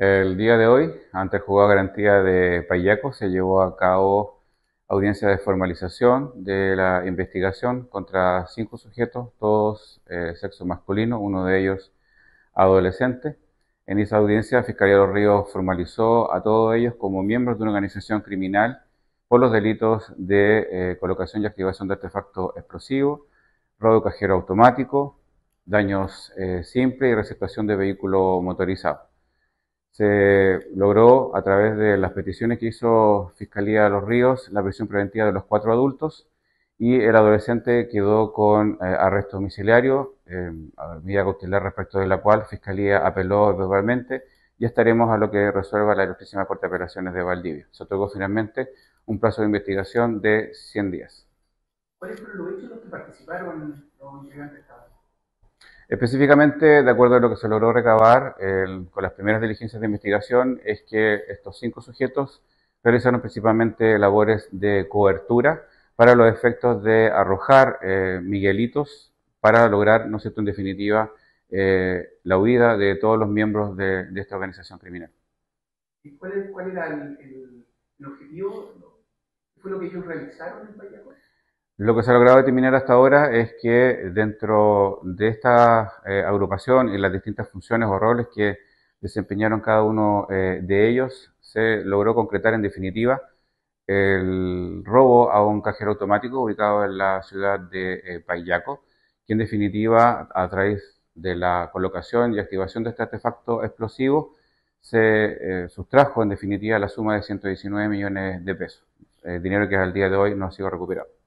El día de hoy, ante el juzgado de garantía de Payaco, se llevó a cabo audiencia de formalización de la investigación contra cinco sujetos, todos eh, sexo masculino, uno de ellos adolescente. En esa audiencia, Fiscalía de los Ríos formalizó a todos ellos como miembros de una organización criminal por los delitos de eh, colocación y activación de artefacto explosivo, robo cajero automático, daños eh, simples y receptación de vehículo motorizado se logró a través de las peticiones que hizo Fiscalía de los Ríos la prisión preventiva de los cuatro adultos y el adolescente quedó con eh, arresto domiciliario, eh, medida cautelar respecto de la cual Fiscalía apeló verbalmente y estaremos a lo que resuelva la Ilustrísima Corte de Apelaciones de Valdivia. Se otorgó finalmente un plazo de investigación de 100 días. que participaron los Específicamente, de acuerdo a lo que se logró recabar con las primeras diligencias de investigación, es que estos cinco sujetos realizaron principalmente labores de cobertura para los efectos de arrojar eh, miguelitos para lograr, ¿no es cierto?, en definitiva, eh, la huida de todos los miembros de, esta organización criminal. ¿Y cuál, era el, objetivo? ¿Qué fue lo que ellos realizaron en Valladolid? Lo que se ha logrado determinar hasta ahora es que dentro de esta eh, agrupación y las distintas funciones o roles que desempeñaron cada uno eh, de ellos, se logró concretar en definitiva el robo a un cajero automático ubicado en la ciudad de eh, Payaco, que en definitiva, a través de la colocación y activación de este artefacto explosivo, se eh, sustrajo en definitiva la suma de 119 millones de pesos, dinero que al día de hoy no ha sido recuperado.